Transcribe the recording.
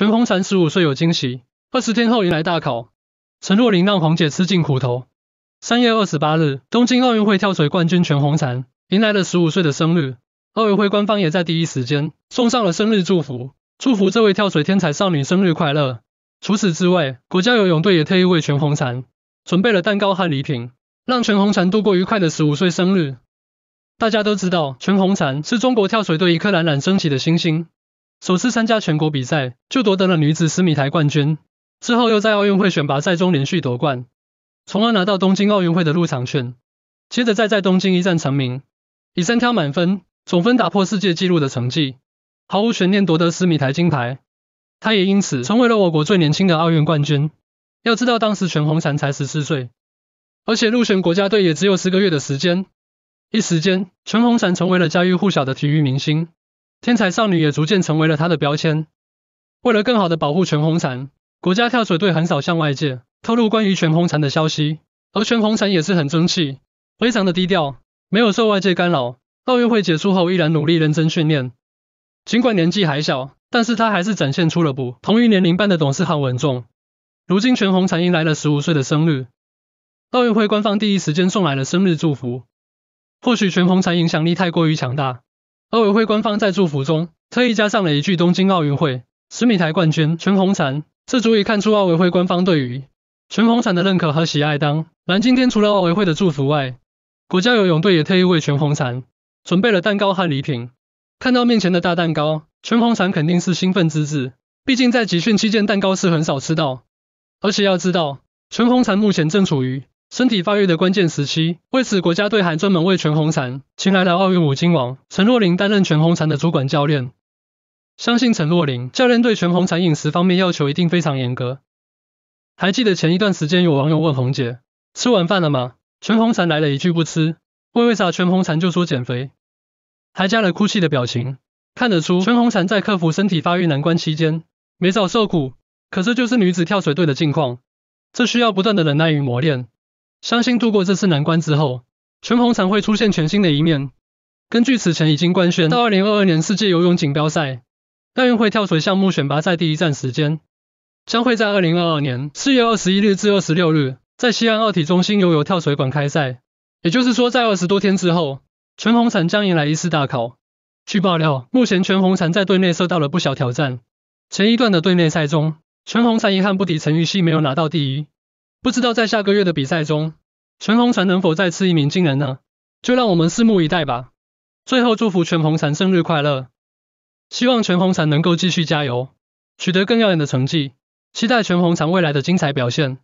全红婵十五岁有惊喜，二十天后迎来大考。陈若琳让黄姐吃尽苦头。三月二十八日，东京奥运会跳水冠军全红婵迎来了十五岁的生日，奥运会官方也在第一时间送上了生日祝福，祝福这位跳水天才少女生日快乐。除此之外，国家游泳队也特意为全红婵准备了蛋糕和礼品，让全红婵度过愉快的十五岁生日。大家都知道，全红婵是中国跳水队一颗冉冉升起的星星。首次参加全国比赛就夺得了女子十米台冠军，之后又在奥运会选拔赛中连续夺冠，从而拿到东京奥运会的入场券。接着再在东京一战成名，以三挑满分、总分打破世界纪录的成绩，毫无悬念夺得十米台金牌。他也因此成为了我国最年轻的奥运冠军。要知道，当时全红婵才十四岁，而且入选国家队也只有十个月的时间。一时间，全红婵成为了家喻户晓的体育明星。天才少女也逐渐成为了她的标签。为了更好的保护全红婵，国家跳水队很少向外界透露关于全红婵的消息。而全红婵也是很争气，非常的低调，没有受外界干扰。奥运会结束后，依然努力认真训练。尽管年纪还小，但是她还是展现出了不同于年龄般的懂事和稳重。如今全红婵迎来了十五岁的生日，奥运会官方第一时间送来了生日祝福。或许全红婵影响力太过于强大。奥委会官方在祝福中特意加上了一句“东京奥运会十米台冠军全红婵”，这足以看出奥委会官方对于全红婵的认可和喜爱。当然，今天除了奥委会的祝福外，国家游泳队也特意为全红婵准备了蛋糕和礼品。看到面前的大蛋糕，全红婵肯定是兴奋之至，毕竟在集训期间蛋糕是很少吃到。而且要知道，全红婵目前正处于身体发育的关键时期，为此国家队还专门为全红婵请来了奥运五金王陈若琳担任全红婵的主管教练。相信陈若琳教练对全红婵饮食方面要求一定非常严格。还记得前一段时间，有网友问红姐：“吃完饭了吗？”全红婵来了一句：“不吃。”问为啥全红婵就说减肥，还加了哭泣的表情。看得出全红婵在克服身体发育难关期间没少受苦，可这就是女子跳水队的境况，这需要不断的忍耐与磨练。相信度过这次难关之后，全红婵会出现全新的一面。根据此前已经官宣，到二零二二年世界游泳锦标赛、亚运会跳水项目选拔赛第一站时间，将会在二零二二年四月二十一日至二十六日，在西安奥体中心游泳跳水馆开赛。也就是说，在二十多天之后，全红婵将迎来一次大考。据爆料，目前全红婵在队内受到了不小挑战。前一段的队内赛中，全红婵遗憾不敌陈芋汐，没有拿到第一。不知道在下个月的比赛中，全红婵能否再次一鸣惊人呢？就让我们拭目以待吧。最后祝福全红婵生日快乐，希望全红婵能够继续加油，取得更耀眼的成绩，期待全红婵未来的精彩表现。